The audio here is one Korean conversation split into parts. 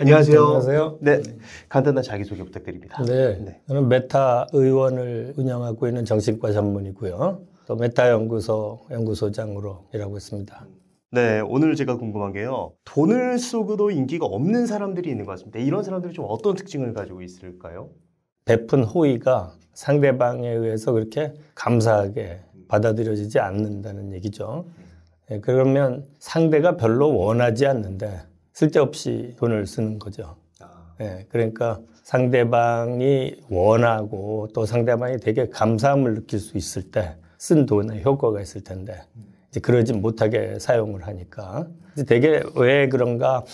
안녕하세요. 안녕하세요. 네. 간단한 자기소개 부탁드립니다. 네. 네. 저는 메타 의원을 운영하고 있는 정신과 전문이고요. 또 메타 연구소 연구소장으로 일하고 있습니다. 네, 오늘 제가 궁금한 게요. 돈을 쏘고도 인기가 없는 사람들이 있는 것 같습니다. 이런 사람들이 좀 어떤 특징을 가지고 있을까요? 베푼 호의가 상대방에 의해서 그렇게 감사하게 받아들여지지 않는다는 얘기죠. 네, 그러면 상대가 별로 원하지 않는데 쓸데없이 돈을 쓰는 거죠. 아. 예, 그러니까 상대방이 원하고 또 상대방이 되게 감사함을 느낄 수 있을 때 쓴 돈의 효과가 있을 텐데 이제 그러지 못하게 사용을 하니까 이제 되게 왜 그런가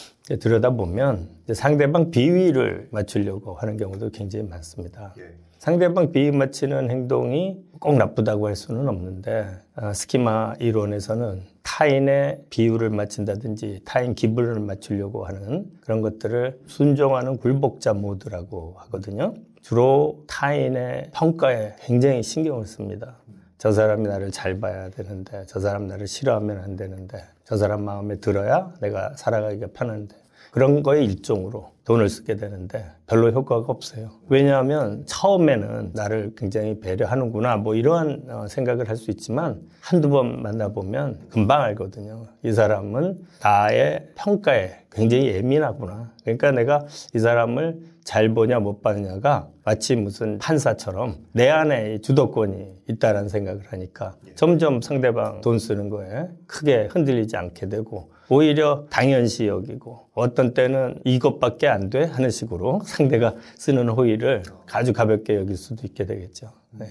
들여다보면 상대방 비위를 맞추려고 하는 경우도 굉장히 많습니다. 예. 상대방 비맞히는 행동이 꼭 나쁘다고 할 수는 없는데 아, 스키마 이론에서는 타인의 비율을 맞춘다든지 타인 기분을 맞추려고 하는 그런 것들을 순종하는 굴복자 모드라고 하거든요. 주로 타인의 평가에 굉장히 신경을 씁니다. 저 사람이 나를 잘 봐야 되는데, 저 사람 나를 싫어하면 안 되는데, 저 사람 마음에 들어야 내가 살아가기가 편한데. 그런 거에 일종으로 돈을 쓰게 되는데 별로 효과가 없어요. 왜냐하면 처음에는 나를 굉장히 배려하는구나 뭐 이러한 어, 생각을 할 수 있지만 한두 번 만나보면 금방 알거든요. 이 사람은 나의 평가에 굉장히 예민하구나. 그러니까 내가 이 사람을 잘 보냐 못 봤냐가 마치 무슨 판사처럼 내 안에 주도권이 있다라는 생각을 하니까 예. 점점 상대방 돈 쓰는 거에 크게 흔들리지 않게 되고 오히려 당연시 여기고 어떤 때는 이것밖에 안 돼 하는 식으로 상대가 쓰는 호의를 아주 가볍게 여길 수도 있게 되겠죠. 네.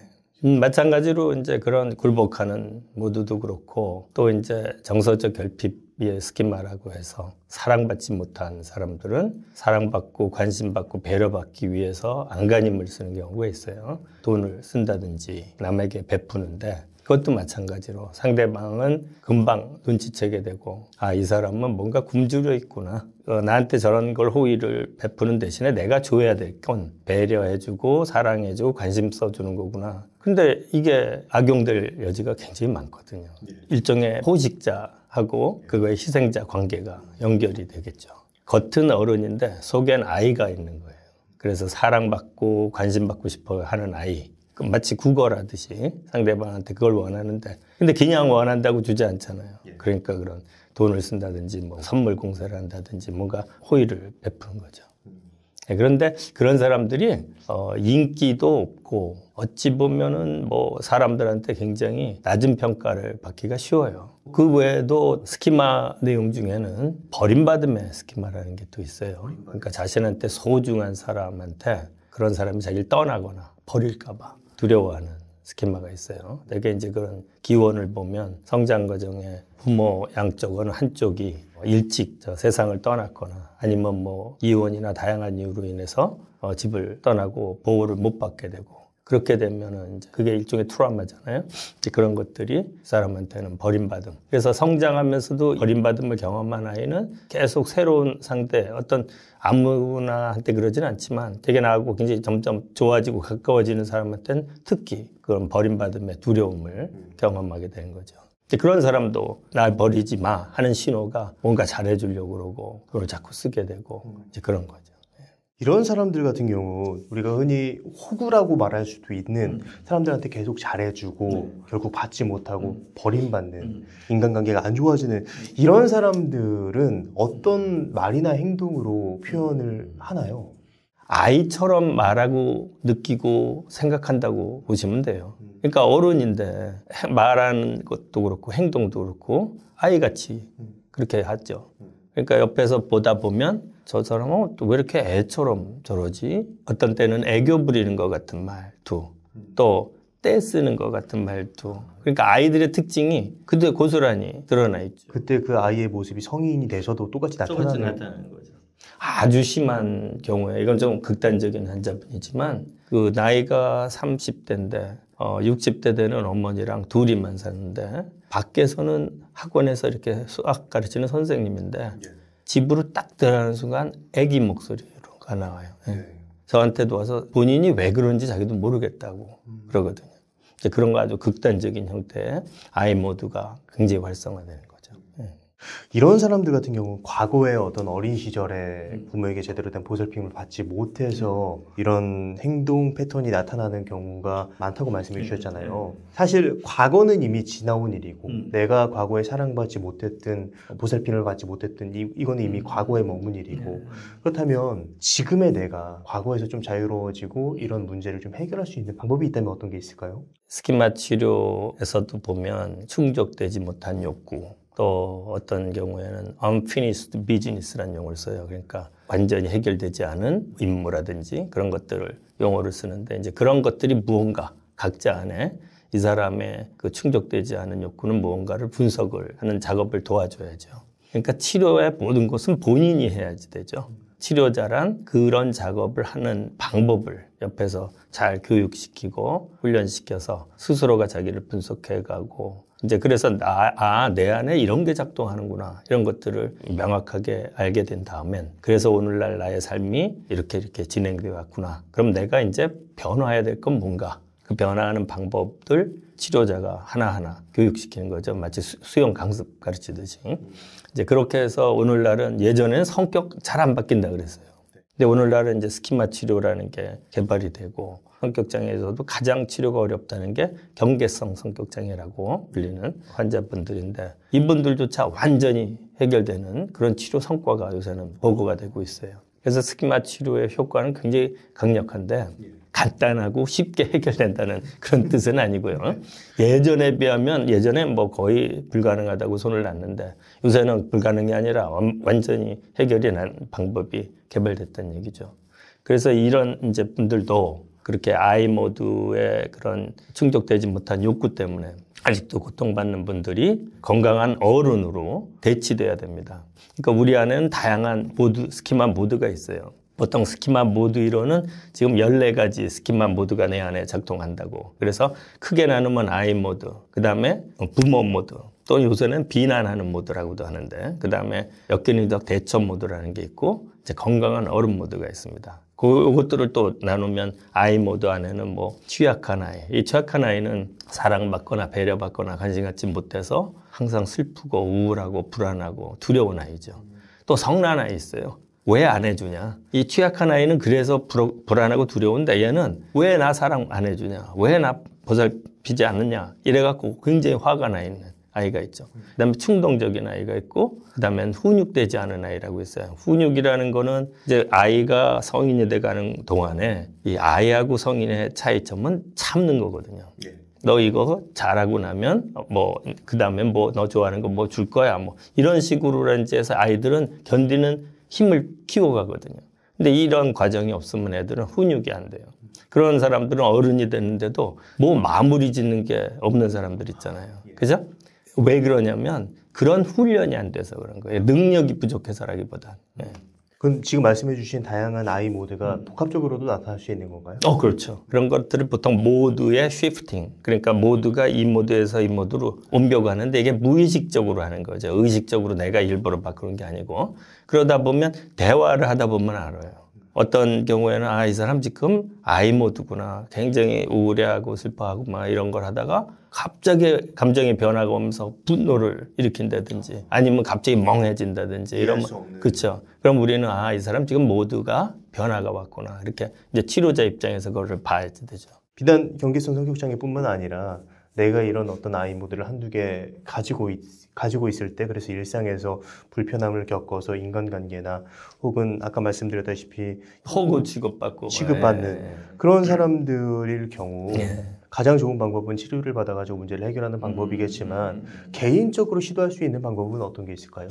음, 마찬가지로 이제 그런 굴복하는 모두도 그렇고 또 이제 정서적 결핍의 스키마라고 해서 사랑받지 못한 사람들은 사랑받고 관심받고 배려받기 위해서 안간힘을 쓰는 경우가 있어요. 돈을 쓴다든지 남에게 베푸는데 그것도 마찬가지로 상대방은 금방 눈치채게 되고 아 이 사람은 뭔가 굶주려 있구나 어, 나한테 저런 걸 호의를 베푸는 대신에 내가 줘야 될 건 배려해주고 사랑해주고 관심 써주는 거구나 근데 이게 악용될 여지가 굉장히 많거든요 예. 일종의 호식자하고 그거의 희생자 관계가 연결이 되겠죠 겉은 어른인데 속엔 아이가 있는 거예요 그래서 사랑받고 관심받고 싶어 하는 아이 마치 국어라듯이 상대방한테 그걸 원하는데 근데 그냥 원한다고 주지 않잖아요. 예. 그러니까 그런 돈을 쓴다든지 뭐 선물 공사를 한다든지 뭔가 호의를 베푸는 거죠. 음. 네, 그런데 그런 사람들이 어, 인기도 없고 어찌 보면은 뭐 사람들한테 굉장히 낮은 평가를 받기가 쉬워요. 그 외에도 스키마 내용 중에는 버림받음의 스키마라는 게 또 있어요. 그러니까 자신한테 소중한 사람한테 그런 사람이 자기를 떠나거나 버릴까봐 두려워하는 스키마가 있어요. 대개 이제 그런 기원을 보면 성장 과정에 부모 양쪽은 한쪽이 뭐 일찍 세상을 떠났거나 아니면 뭐 이혼이나 다양한 이유로 인해서 어, 집을 떠나고 보호를 못 받게 되고 그렇게 되면은 이제 그게 일종의 트라우마잖아요. 이제 그런 것들이 사람한테는 버림받음. 그래서 성장하면서도 버림받음을 경험한 아이는 계속 새로운 상태 어떤 아무나 한테 그러진 않지만 되게 나하고 굉장히 점점 좋아지고 가까워지는 사람한테는 특히 그런 버림받음의 두려움을 음. 경험하게 되는 거죠. 그런 사람도 날 버리지 마 하는 신호가 뭔가 잘해주려고 그러고 그걸 자꾸 쓰게 되고 음. 이제 그런 거죠. 이런 사람들 같은 경우 우리가 흔히 호구라고 말할 수도 있는 음. 사람들한테 계속 잘해주고 네. 결국 받지 못하고 음. 버림받는 음. 인간관계가 안 좋아지는 이런 사람들은 어떤 말이나 행동으로 표현을 하나요? 아이처럼 말하고 느끼고 생각한다고 보시면 돼요. 그러니까 어른인데 말하는 것도 그렇고 행동도 그렇고 아이같이 그렇게 하죠. 그러니까 옆에서 보다 보면 저 사람은 또왜 이렇게 애처럼 저러지? 어떤 때는 애교 부리는 것 같은 말투, 또 떼쓰는 것 같은 말투. 그러니까 아이들의 특징이 그때 고스란히 드러나 있죠. 그때 그 아이의 모습이 성인이 돼서도 똑같이 나타나는, 나타나는 거죠. 아주 심한 경우에 이건 좀 극단적인 환자분이지만 그 나이가 30대인데 어, 60대 되는 어머니랑 둘이만 사는데 밖에서는 학원에서 이렇게 수학 가르치는 선생님인데 예. 집으로 딱 들어가는 순간 아기 목소리가 로 나와요. 예. 네. 저한테도 와서 본인이 왜 그런지 자기도 모르겠다고 음. 그러거든요. 그런 거 아주 극단적인 형태의 아이 모두가 굉장히 활성화되는 거예요. 이런 사람들 같은 경우는 과거에 어떤 어린 시절에 음. 부모에게 제대로 된 보살핌을 받지 못해서 음. 이런 행동 패턴이 나타나는 경우가 많다고 말씀해 음. 주셨잖아요. 사실 과거는 이미 지나온 일이고 내가 과거에 사랑받지 못했든 보살핌을 받지 못했든 이, 이거는 이미 과거에 머문 일이고 그렇다면 지금의 내가 과거에서 좀 자유로워지고 이런 문제를 좀 해결할 수 있는 방법이 있다면 어떤 게 있을까요? 스키마 치료에서도 보면 충족되지 못한 욕구 또 어떤 경우에는 unfinished business라는 용어를 써요. 그러니까 완전히 해결되지 않은 임무라든지 그런 것들을 용어를 쓰는데 이제 그런 것들이 무언가 각자 안에 이 사람의 그 충족되지 않은 욕구는 무언가를 분석을 하는 작업을 도와줘야죠. 그러니까 치료의 모든 것은 본인이 해야지 되죠. 치료자란 그런 작업을 하는 방법을 옆에서 잘 교육시키고 훈련시켜서 스스로가 자기를 분석해가고 이제 그래서 나, 아, 내 안에 이런 게 작동하는구나. 이런 것들을 명확하게 알게 된 다음엔 그래서 오늘날 나의 삶이 이렇게 이렇게 진행돼 왔구나. 그럼 내가 이제 변화해야 될 건 뭔가? 그 변화하는 방법들 치료자가 하나하나 교육시키는 거죠. 마치 수영 강습 가르치듯이. 이제 그렇게 해서 오늘날은 예전에는 성격 잘 안 바뀐다 그랬어요. 근데 오늘날 은 이제 스키마 치료라는 게 개발이 되고 성격장애에서도 가장 치료가 어렵다는 게 경계성 성격장애라고 불리는 환자분들인데 이분들조차 완전히 해결되는 그런 치료 성과가 요새는 보고가 되고 있어요. 그래서 스키마 치료의 효과는 굉장히 강력한데 간단하고 쉽게 해결된다는 그런 뜻은 아니고요. 예전에 비하면 예전에 뭐 거의 불가능하다고 손을 놨는데 요새는 불가능이 아니라 완전히 해결이 난 방법이 개발됐다는 얘기죠. 그래서 이런 이제 분들도 그렇게 아이 모드의 그런 충족되지 못한 욕구 때문에 아직도 고통받는 분들이 건강한 어른으로 대치돼야 됩니다. 그러니까 우리 안에는 다양한 모드, 스키마 모드가 있어요. 보통 스키마 모드 이론은 지금 14가지 스키마 모드가 내 안에 작동한다고. 그래서 크게 나누면 아이 모드, 그 다음에 부모 모드, 또 요새는 비난하는 모드라고도 하는데 그 다음에 역균이적 대처 모드라는 게 있고 이제 건강한 어른 모드가 있습니다. 그것들을 또 나누면 아이 모드 안에는 뭐 취약한 아이. 이 취약한 아이는 사랑받거나 배려받거나 관심 갖지 못해서 항상 슬프고 우울하고 불안하고 두려운 아이죠. 또 성난 아이 있어요. 왜 안 해주냐? 이 취약한 아이는 그래서 불어, 불안하고 두려운데 얘는 왜 나 사랑 안 해주냐? 왜 나 보살피지 않느냐? 이래갖고 굉장히 화가 나 있는. 아이가 있죠. 그다음에 충동적인 아이가 있고 그다음엔 훈육되지 않은 아이라고 있어요. 훈육이라는 거는 이제 아이가 성인이 돼가는 동안에 이 아이하고 성인의 차이점은 참는 거거든요. 예. 너 이거 잘하고 나면 뭐 그다음에 뭐 너 좋아하는 거 뭐 줄 거야 뭐 이런 식으로 이제 해서 아이들은 견디는 힘을 키워가거든요. 근데 이런 과정이 없으면 애들은 훈육이 안 돼요. 그런 사람들은 어른이 됐는데도 뭐 마무리 짓는 게 없는 사람들 있잖아요. 예. 그죠? 왜 그러냐면 그런 훈련이 안 돼서 그런 거예요. 능력이 부족해서라기보다. 네. 그럼 지금 말씀해주신 다양한 아이 모드가 음. 복합적으로도 나타날 수 있는 건가요? 어, 그렇죠. 그런 것들을 보통 모드의 쉬프팅, 그러니까 모드가 이 모드에서 이 모드로 옮겨가는데 이게 무의식적으로 하는 거죠. 의식적으로 내가 일부러 바꾸는 게 아니고 그러다 보면 대화를 하다 보면 알아요. 어떤 경우에는 아, 이 사람 지금 아이모드구나. 굉장히 우울해하고 슬퍼하고 막 이런 걸 하다가 갑자기 감정의 변화가 오면서 분노를 일으킨다든지 아니면 갑자기 멍해진다든지 이런 그렇죠. 그럼 우리는 아, 이 사람 지금 모두가 변화가 왔구나. 이렇게 이제 치료자 입장에서 그거를 봐야 되죠. 비단 경기성 성격장애뿐만 아니라 내가 이런 어떤 아이모드를 한두 개 가지고 있 가지고 있을 때 그래서 일상에서 불편함을 겪어서 인간관계나 혹은 아까 말씀드렸다시피 허구 취급받고 취급받는 예. 그런 사람들일 경우 예. 가장 좋은 방법은 치료를 받아가지고 문제를 해결하는 음, 방법이겠지만 음, 음. 개인적으로 시도할 수 있는 방법은 어떤 게 있을까요?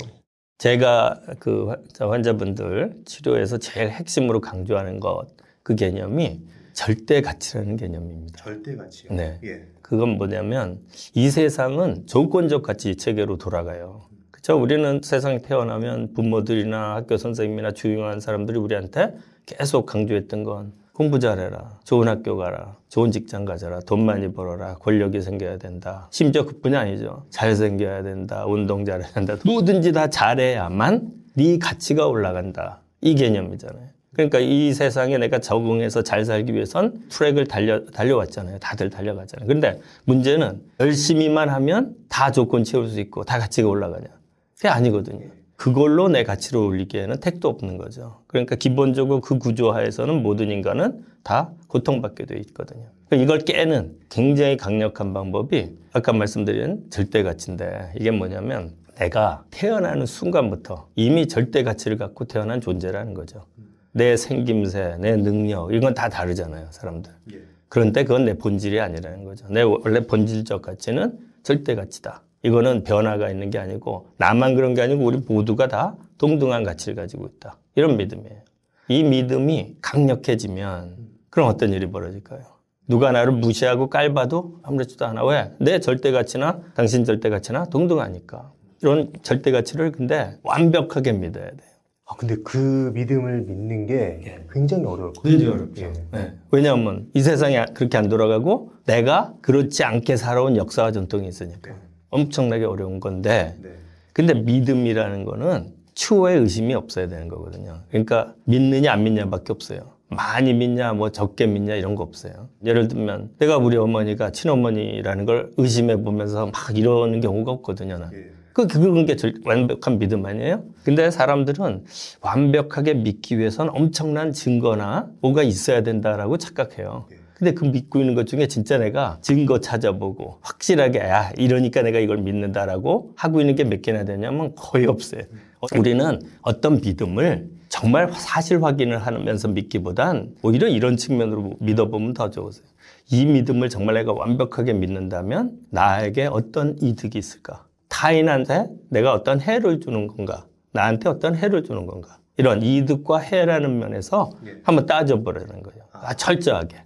제가 그 환자분들 치료에서 제일 핵심으로 강조하는 것 그 개념이 절대 가치라는 개념입니다. 절대 가치요. 네. 예. 그건 뭐냐면 이 세상은 조건적 가치 체계로 돌아가요. 그렇죠? 우리는 세상에 태어나면 부모들이나 학교 선생님이나 주요한 사람들이 우리한테 계속 강조했던 건 공부 잘해라, 좋은 학교 가라, 좋은 직장 가져라, 돈 많이 벌어라, 권력이 생겨야 된다. 심지어 그뿐이 아니죠. 잘생겨야 된다, 운동 잘해야 된다. 뭐든지 다 잘해야만 네 가치가 올라간다. 이 개념이잖아요. 그러니까 이 세상에 내가 적응해서 잘 살기 위해선 트랙을 달려, 달려왔잖아요. 다들 달려갔잖아요. 그런데 문제는 열심히만 하면 다 조건 채울 수 있고 다 가치가 올라가냐. 그게 아니거든요. 그걸로 내 가치를 올리기에는 택도 없는 거죠. 그러니까 기본적으로 그 구조 하에서는 모든 인간은 다 고통받게 돼 있거든요. 그러니까 이걸 깨는 굉장히 강력한 방법이 아까 말씀드린 절대 가치인데 이게 뭐냐면 내가 태어나는 순간부터 이미 절대 가치를 갖고 태어난 존재라는 거죠. 내 생김새, 내 능력 이건다 다르잖아요, 사람들. 예. 그런데 그건 내 본질이 아니라는 거죠. 내 원래 본질적 가치는 절대 가치다. 이거는 변화가 있는 게 아니고 나만 그런 게 아니고 우리 모두가 다 동등한 가치를 가지고 있다. 이런 믿음이에요. 이 믿음이 강력해지면 그럼 어떤 일이 벌어질까요? 누가 나를 무시하고 깔봐도 아무렇지도 않아. 왜? 내 절대 가치나 당신 절대 가치나 동등하니까. 이런 절대 가치를 근데 완벽하게 믿어야 돼. 아, 근데 그 믿음을 믿는 게 예. 굉장히 어려울 거예요. 굉장히 어렵죠. 예. 네. 왜냐하면 이 세상이 그렇게 안 돌아가고 내가 그렇지 않게 살아온 역사와 전통이 있으니까 네. 엄청나게 어려운 건데 네. 근데 믿음이라는 거는 추호의 의심이 없어야 되는 거거든요. 그러니까 믿느냐 안 믿냐밖에 없어요. 많이 믿냐, 뭐 적게 믿냐 이런 거 없어요. 예를 들면 내가 우리 어머니가 친어머니라는 걸 의심해 보면서 막 이러는 경우가 없거든요. 난. 예. 그 그런 게 절, 완벽한 믿음 아니에요? 근데 사람들은 완벽하게 믿기 위해서 엄청난 증거나 뭐가 있어야 된다라고 착각해요. 예. 근데 그 믿고 있는 것 중에 진짜 내가 증거 찾아보고 확실하게 야 이러니까 내가 이걸 믿는다라고 하고 있는 게 몇 개나 되냐면 거의 없어요. 어, 우리는 어떤 믿음을 정말 사실 확인을 하면서 믿기보단 오히려 이런 측면으로 믿어보면 더 좋으세요. 이 믿음을 정말 내가 완벽하게 믿는다면 나에게 어떤 이득이 있을까? 타인한테 내가 어떤 해를 주는 건가? 나한테 어떤 해를 주는 건가? 이런 이득과 해라는 면에서 예. 한번 따져보라는 거예요. 아, 아 철저하게.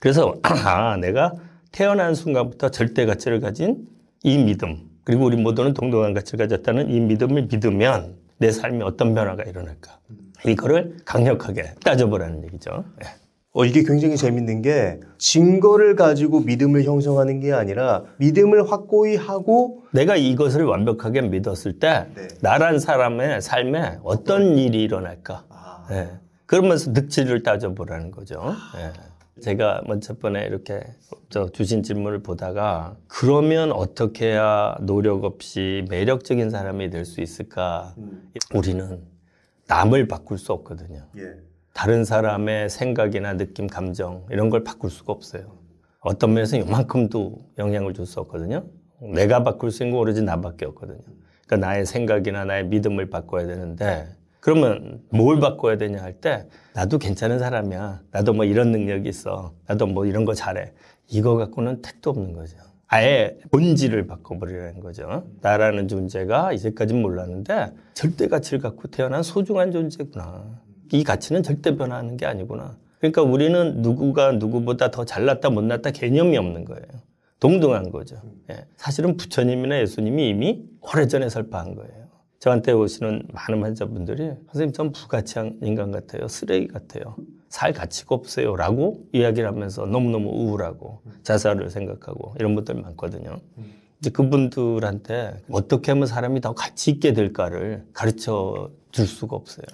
그래서 아, 내가 태어난 순간부터 절대 가치를 가진 이 믿음, 그리고 우리 모두는 동등한 가치를 가졌다는 이 믿음을 믿으면 내 삶에 어떤 변화가 일어날까? 음. 이거를 강력하게 따져보라는 얘기죠. 예. 어, 이게 굉장히 재밌는 게 증거를 가지고 믿음을 형성하는 게 아니라 믿음을 확고히 하고 내가 이것을 완벽하게 믿었을 때 네. 나란 사람의 삶에 어떤 일이 일어날까. 아. 네. 그러면서 득지를 따져보라는 거죠. 아. 예. 제가 먼저 번에 이렇게 저 주신 질문을 보다가 그러면 어떻게 해야 노력 없이 매력적인 사람이 될 수 있을까? 음. 우리는 남을 바꿀 수 없거든요. 예. 다른 사람의 생각이나 느낌, 감정 이런 걸 바꿀 수가 없어요. 어떤 면에서 이만큼도 영향을 줄 수 없거든요. 내가 바꿀 수 있는 건 오로지 나밖에 없거든요. 그러니까 나의 생각이나 나의 믿음을 바꿔야 되는데 그러면 뭘 바꿔야 되냐 할 때 나도 괜찮은 사람이야. 나도 뭐 이런 능력이 있어. 나도 뭐 이런 거 잘해. 이거 갖고는 택도 없는 거죠. 아예 본질을 바꿔버리라는 거죠. 나라는 존재가 이제까진 몰랐는데 절대 가치를 갖고 태어난 소중한 존재구나. 이 가치는 절대 변하는 게 아니구나. 그러니까 우리는 누구가 누구보다 더 잘났다 못났다 개념이 없는 거예요. 동등한 거죠. 예. 사실은 부처님이나 예수님이 이미 오래전에 설파한 거예요. 저한테 오시는 많은 환자분들이 선생님 전 부가치한 인간 같아요. 쓰레기 같아요. 살 가치가 없어요. 라고 이야기를 하면서 너무너무 우울하고 자살을 생각하고 이런 분들 많거든요. 이제 그분들한테 어떻게 하면 사람이 더 가치 있게 될까를 가르쳐 줄 수가 없어요.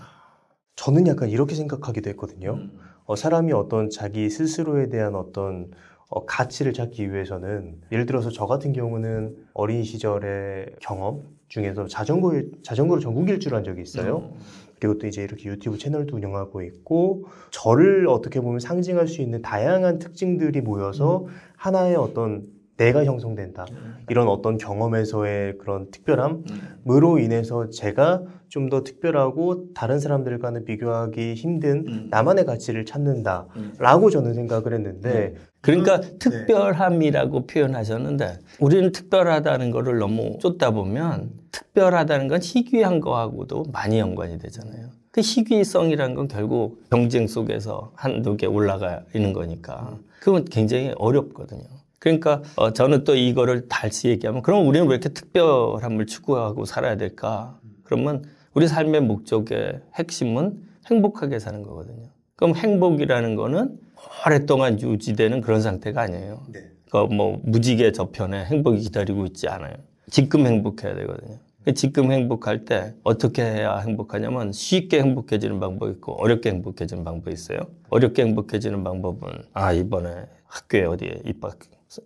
저는 약간 이렇게 생각하기도 했거든요. 음. 어, 사람이 어떤 자기 스스로에 대한 어떤 어, 가치를 찾기 위해서는 예를 들어서 저 같은 경우는 어린 시절의 경험 중에서 자전거 자전거를 전국 일주를 한 적이 있어요. 음. 그리고 또 이제 이렇게 유튜브 채널도 운영하고 있고 저를 어떻게 보면 상징할 수 있는 다양한 특징들이 모여서 음. 하나의 어떤 내가 음. 형성된다. 음. 이런 어떤 경험에서의 그런 특별함으로 음. 인해서 제가 좀 더 특별하고 다른 사람들과는 비교하기 힘든 나만의 가치를 찾는다라고 저는 생각을 했는데 네. 그러니까 네. 특별함이라고 표현하셨는데 우리는 특별하다는 거를 너무 쫓다 보면 특별하다는 건 희귀한 거하고도 많이 연관이 되잖아요. 그 희귀성이라는 건 결국 경쟁 속에서 한두 개 올라가 있는 거니까 그건 굉장히 어렵거든요. 그러니까 어, 저는 또 이거를 다시 얘기하면 그럼 우리는 왜 이렇게 특별함을 추구하고 살아야 될까? 그러면 우리 삶의 목적의 핵심은 행복하게 사는 거거든요. 그럼 행복이라는 거는 오랫동안 유지되는 그런 상태가 아니에요. 네. 그러니까 뭐 무지개 저편에 행복이 기다리고 있지 않아요. 지금 행복해야 되거든요. 지금 행복할 때 어떻게 해야 행복하냐면 쉽게 행복해지는 방법이 있고 어렵게 행복해지는 방법이 있어요. 어렵게 행복해지는 방법은 아 이번에 학교에 어디에 입학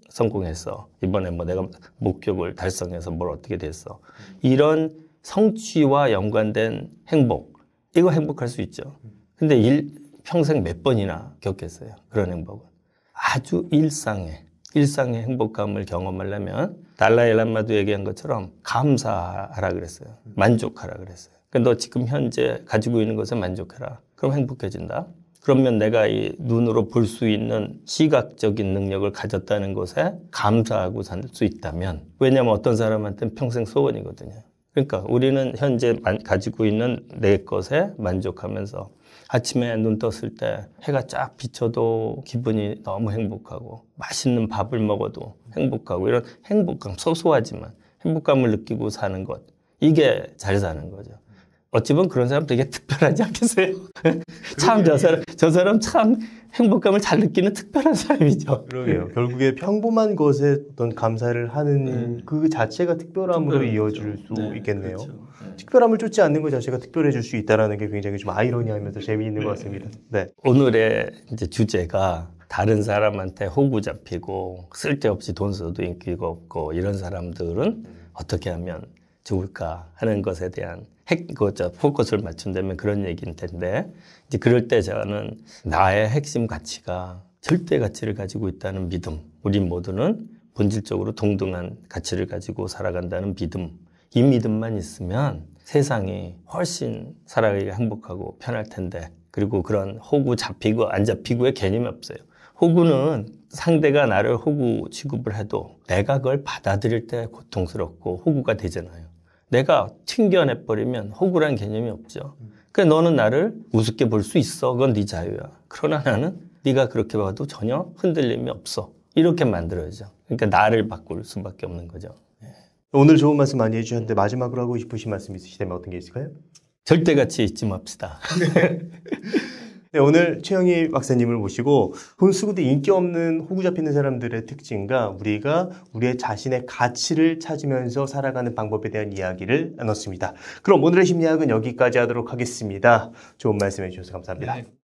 성공했어. 이번에 뭐 내가 목격을 달성해서 뭘 어떻게 됐어. 이런 성취와 연관된 행복. 이거 행복할 수 있죠. 근데 일, 평생 몇 번이나 겪겠어요. 그런 행복은. 아주 일상의, 일상의 행복감을 경험하려면 달라이 람마도 얘기한 것처럼 감사하라 그랬어요. 만족하라 그랬어요. 그너 그러니까 지금 현재 가지고 있는 것에 만족해라. 그럼 행복해진다. 그러면 내가 이 눈으로 볼 수 있는 시각적인 능력을 가졌다는 것에 감사하고 살 수 있다면 왜냐하면 어떤 사람한테는 평생 소원이거든요. 그러니까 우리는 현재 가지고 있는 내 것에 만족하면서 아침에 눈 떴을 때 해가 쫙 비쳐도 기분이 너무 행복하고 맛있는 밥을 먹어도 행복하고 이런 행복감 소소하지만 행복감을 느끼고 사는 것 이게 잘 사는 거죠. 어찌 보면 그런 사람 되게 특별하지 않겠어요? 참 저 사람 저 사람 참 행복감을 잘 느끼는 특별한 사람이죠. 그러게요. 음. 결국에 평범한 것에 어떤 감사를 하는 네. 그 자체가 특별함으로 특별하죠. 이어질 수 네, 있겠네요. 그렇죠. 네. 특별함을 쫓지 않는 것 자체가 특별해질 수 있다라는 게 굉장히 좀 아이러니하면서 네. 재미있는 것 네. 같습니다. 네. 오늘의 이제 주제가 다른 사람한테 호구 잡히고 쓸데없이 돈 써도 인기가 없고 이런 사람들은 어떻게 하면 좋을까 하는 것에 대한 핵그저 포커스를 맞춘다면 그런 얘기일 텐데 이제 그럴 때 저는 나의 핵심 가치가 절대 가치를 가지고 있다는 믿음, 우리 모두는 본질적으로 동등한 가치를 가지고 살아간다는 믿음, 이 믿음만 있으면 세상이 훨씬 살아가기 행복하고 편할 텐데 그리고 그런 호구 잡히고 안 잡히고의 개념이 없어요. 호구는 상대가 나를 호구 취급을 해도 내가 그걸 받아들일 때 고통스럽고 호구가 되잖아요. 내가 튕겨내버리면 호구란 개념이 없죠. 그러 그러니까 너는 나를 우습게 볼 수 있어. 그건 네 자유야. 그러나 나는 네가 그렇게 봐도 전혀 흔들림이 없어. 이렇게 만들어야죠. 그러니까 나를 바꿀 수밖에 없는 거죠. 예. 오늘 좋은 말씀 많이 해주셨는데 마지막으로 하고 싶으신 말씀 있으시다면 어떤 게 있을까요? 절대같이 잊지 맙시다. 네, 오늘 최영희 박사님을 모시고 돈 쓰고도 인기 없는 호구 잡히는 사람들의 특징과 우리가 우리의 자신의 가치를 찾으면서 살아가는 방법에 대한 이야기를 나눴습니다. 그럼 오늘의 심리학은 여기까지 하도록 하겠습니다. 좋은 말씀 해주셔서 감사합니다. 네.